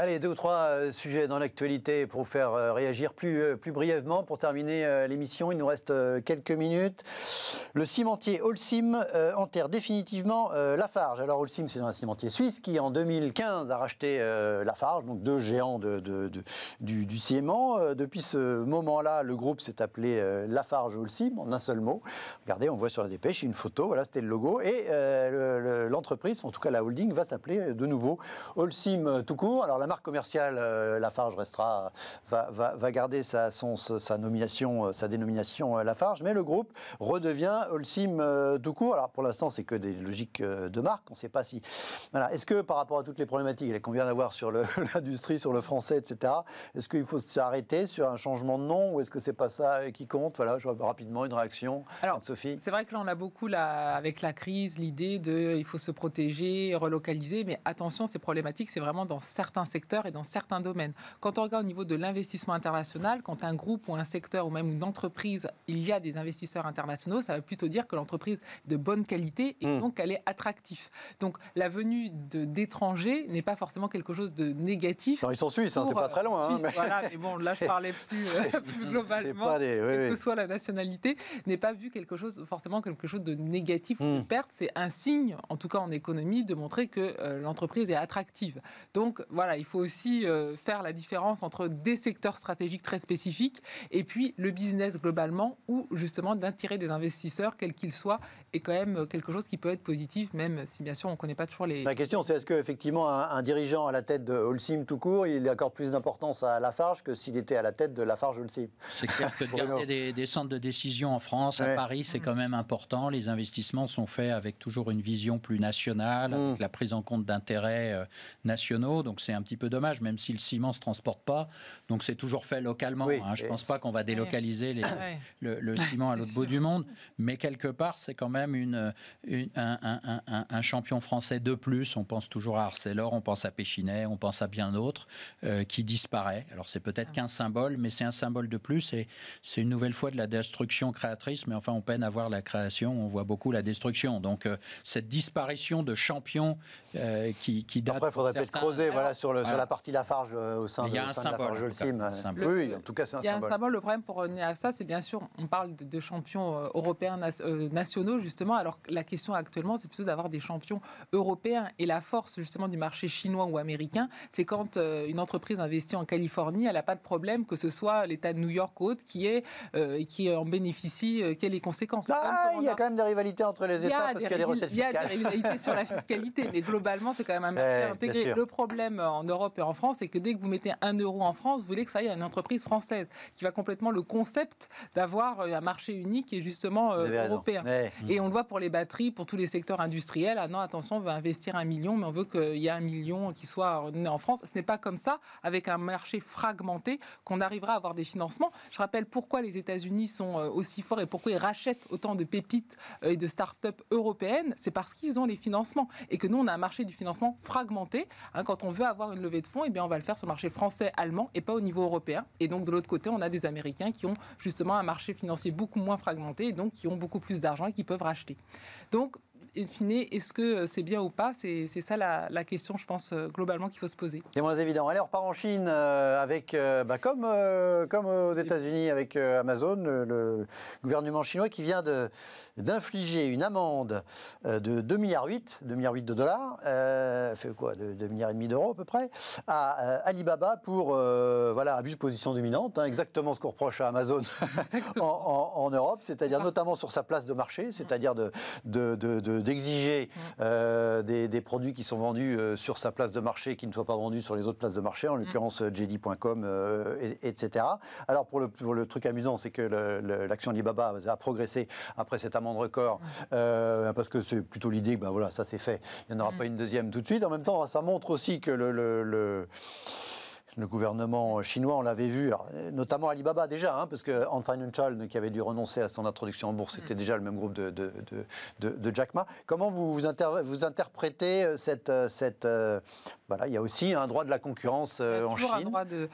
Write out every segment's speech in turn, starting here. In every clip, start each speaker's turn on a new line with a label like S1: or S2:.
S1: Allez, deux ou trois euh, sujets dans l'actualité pour vous faire euh, réagir plus, euh, plus brièvement. Pour terminer l'émission, il nous reste quelques minutes. Le cimentier Holcim enterre définitivement Lafarge. Alors Holcim, c'est un cimentier suisse qui, en 2015, a racheté Lafarge, donc deux géants du, ciment. depuis ce moment-là, le groupe s'est appelé Lafarge Holcim, en un seul mot. Regardez, on voit sur la dépêche une photo, voilà, c'était le logo. Et l'entreprise, en tout cas la holding, va s'appeler de nouveau Holcim tout court. Alors marque commerciale, euh, Lafarge restera, va, va, va garder sa, son, sa, nomination, euh, sa dénomination euh, Lafarge, mais le groupe redevient Holcim tout court. Alors pour l'instant, c'est que des logiques de marque, on ne sait pas si. Voilà. Est-ce que par rapport à toutes les problématiques qu'on vient d'avoir sur l'industrie, sur le français, etc., est-ce qu'il faut s'arrêter sur un changement de nom ou est-ce que c'est pas ça qui compte Voilà, je vois rapidement une réaction. Alors, Sophie. C'est vrai que là, on a
S2: beaucoup, là, avec la crise, l'idée de il faut se protéger, relocaliser, mais attention, ces problématiques, c'est vraiment dans certains secteurs et dans certains domaines. Quand on regarde au niveau de l'investissement international, quand un groupe ou un secteur ou même une entreprise, il y a des investisseurs internationaux, ça va plutôt dire que l'entreprise est de bonne qualité et hmm. donc qu'elle est attractive. Donc la venue d'étrangers n'est pas forcément quelque chose de négatif. Non, ils sont suisses, hein, c'est pas très loin. Euh, hein, voilà, mais bon, là je parlais plus, euh, globalement, des... que soit la nationalité, n'est pas vu quelque chose forcément quelque chose de négatif ou de hmm. perte. C'est un signe, en tout cas en économie, de montrer que euh, l'entreprise est attractive. Donc voilà, il faut aussi euh, faire la différence entre des secteurs stratégiques très spécifiques et puis le business globalement, où justement d'attirer des investisseurs, quels qu'ils soient, est quand même euh, quelque chose qui peut être positif, même si bien sûr on ne connaît pas toujours les. La question,
S1: c'est est-ce qu'effectivement un, un dirigeant à la tête de Holcim tout court, il accorde plus d'importance à Lafarge que s'il était à la tête de Lafarge Holcim
S3: C'est clair que garder des, centres de décision en France, à Paris, c'est quand même important. Les investissements sont faits avec toujours une vision plus nationale, mmh. la prise en compte d'intérêts euh, nationaux. Donc c'est un petit peu dommage, même si le ciment ne se transporte pas. Donc c'est toujours fait localement. Hein. Je ne pense pas qu'on va délocaliser les, ah le, ciment à l'autre bout du monde. Mais quelque part, c'est quand même une, un, champion français de plus. On pense toujours à Arcelor, on pense à Péchinet, on pense à bien d'autres euh, qui disparaît. Alors c'est peut-être ah. qu'un symbole, mais c'est un symbole de plus. Et c'est une nouvelle fois de la destruction créatrice. Mais enfin, on peine à voir la création. On voit beaucoup la destruction. Donc euh, cette disparition de champions euh, qui, qui Après, il faudrait peut-être creuser voilà, sur le sur la
S1: partie Lafarge farge euh, au sein de, y un euh. en tout cas, c'est un symbole. Il y a un symbole.
S2: Le problème pour revenir à ça, c'est bien sûr, on parle de, champions euh, européens nationaux, justement, alors que la question actuellement, c'est plutôt d'avoir des champions européens. Et la force, justement, du marché chinois ou américain, c'est quand une entreprise investit en Californie, elle n'a pas de problème que ce soit l'État de New York ou autre qui, est, qui en bénéficie. quelles les conséquences ah,
S1: Il y a, quand même des rivalités entre les États parce qu'il y a des recettes fiscales. Il y a des rivalités
S2: sur la fiscalité, mais globalement, c'est quand même un marché eh, intégré. Le problème en Europe et en France, et que dès que vous mettez un euro en France, vous voulez que ça aille à une entreprise française, qui va complètement le concept d'avoir euh, un marché unique et justement euh, européen. Et on le voit pour les batteries, pour tous les secteurs industriels. Ah non, attention, on va investir un million, mais on veut qu'il y ait un million qui soit né en France. Ce n'est pas comme ça, avec un marché fragmenté, qu'on arrivera à avoir des financements. Je rappelle pourquoi les États-Unis sont euh, aussi forts et pourquoi ils rachètent autant de pépites et de start-up européennes. C'est parce qu'ils ont les financements et que nous, on a un marché du financement fragmenté. Hein, quand on veut avoir une le levée de fonds, et eh bien, on va le faire sur le marché français, allemand et pas au niveau européen. Et donc, de l'autre côté, on a des Américains qui ont justement un marché financier beaucoup moins fragmenté et donc qui ont beaucoup plus d'argent et qui peuvent racheter. Donc, in fine, est-ce que euh, c'est bien ou pas C'est ça la, question, je pense, euh, globalement qu'il faut se poser.
S1: C'est moins évident. alors on repart en Chine euh, avec, bah, comme, comme aux États-Unis avec Amazon, le, gouvernement chinois qui vient d'infliger une amende de 2 milliards 8, 2 milliards 8 de dollars, fait quoi, de 2 milliards et demi d'euros à peu près, à Alibaba pour voilà abus de position dominante, hein, exactement ce qu'on reproche à Amazon en, Europe, c'est-à-dire ah. notamment sur sa place de marché, c'est-à-dire de, de d'exiger mm. euh, des, produits qui sont vendus euh, sur sa place de marché qui ne soient pas vendus sur les autres places de marché, en mm. l'occurrence euh, JD.com, etc. Alors pour le, le truc amusant, c'est que l'action Alibaba a progressé après cette amende record, mm. parce que c'est plutôt l'idée que bah, voilà, ça c'est fait, il n'y en aura pas une deuxième tout de suite. En même temps, ça montre aussi que le, le le gouvernement chinois, on l'avait vu, notamment Alibaba déjà, hein, parce que Ant Financial, qui avait dû renoncer à son introduction en bourse, c'était déjà le même groupe de, de, Jack Ma. Comment vous, vous, interprétez cette... cette voilà, il y a aussi un droit de la concurrence euh, en Chine.
S2: de...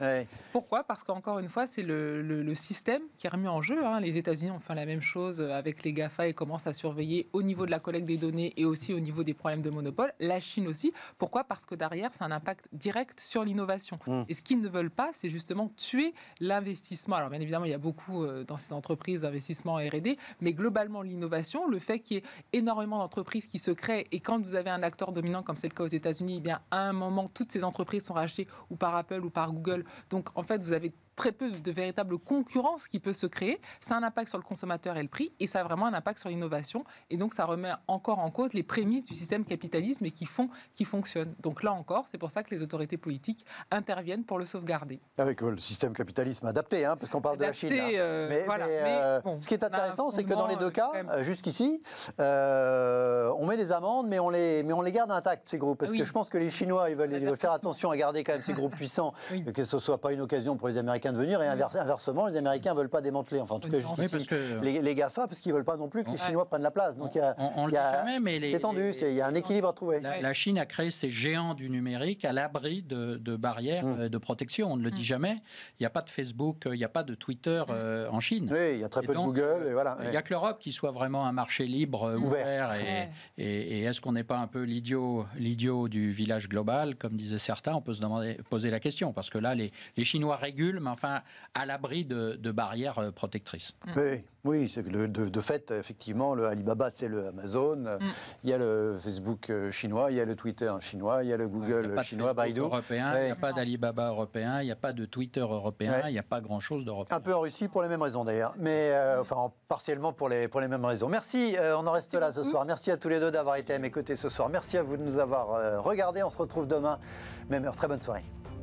S2: Pourquoi Parce qu'encore une fois, c'est le, système qui est remis en jeu. Hein. Les États-Unis ont fait la même chose avec les GAFA et commencent à surveiller au niveau de la collecte des données et aussi au niveau des problèmes de monopole. La Chine aussi. Pourquoi Parce que derrière, c'est un impact direct sur l'innovation. Hmm ce qu'ils ne veulent pas, c'est justement tuer l'investissement. Alors bien évidemment, il y a beaucoup euh, dans ces entreprises d'investissement R&D, mais globalement l'innovation, le fait qu'il y ait énormément d'entreprises qui se créent et quand vous avez un acteur dominant comme c'est le cas aux États-Unis, eh bien à un moment toutes ces entreprises sont rachetées ou par Apple ou par Google. Donc en fait, vous avez très peu de véritable concurrence qui peut se créer. Ça a un impact sur le consommateur et le prix, et ça a vraiment un impact sur l'innovation. Et donc, ça remet encore en cause les prémices du système capitalisme et qui font, qui fonctionne. Donc là encore, c'est pour ça que les autorités politiques interviennent pour le
S1: sauvegarder. Avec ah le système capitalisme adapté, hein, parce qu'on parle de la Chine. Euh, mais, euh, ce qui est intéressant, c'est que dans les deux euh, cas, jusqu'ici, on met des amendes, mais on les, mais on les garde intacts ces groupes, parce que je pense que les Chinois, ils veulent, faire attention à garder quand même ces groupes puissants, que ce soit pas une occasion pour les Américains de venir et inversement, les Américains ne veulent pas démanteler. Enfin, en tout cas, que... les, les, GAFA, parce qu'ils ne veulent pas non plus que les Chinois prennent la place. Donc, on, C'est tendu, il y a un équilibre à trouver. La,
S3: Chine a créé ces géants du numérique à l'abri de, de, barrières mm. euh, de protection. On ne le dit mm. jamais. Il n'y a pas de Facebook, euh, il n'y a pas de Twitter mm. euh, en Chine. Oui, il y a très peu de Google. voilà, il n'y a que l'Europe qui soit vraiment un marché libre, ouvert. et, est-ce qu'on n'est pas un peu l'idiot du village global, comme disaient certains On peut se demander, poser la question, parce que là, les, les Chinois régulent, enfin à l'abri de, barrières euh, protectrices. Mm.
S1: Oui, de, fait, effectivement, le Alibaba, c'est le Amazon, mm. il y a le Facebook euh, chinois, il y a le Twitter chinois, il y a le Google chinois, Baidu. Européen, Il n'y a pas
S3: d'Alibaba européen, il n'y a pas de Twitter européen, il n'y a pas grand-chose d'européen. Un peu en Russie pour les mêmes raisons d'ailleurs, mais
S1: euh, enfin partiellement pour les, pour les mêmes raisons. Merci, on en reste là ce soir. Merci à tous les deux d'avoir été à mes côtés ce soir. Merci à vous de nous avoir regardés. On se retrouve demain, même heure. Très bonne soirée.